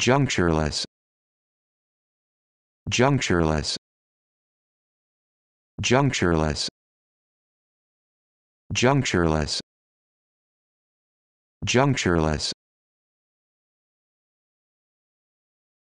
junctureless junctureless junctureless junctureless junctureless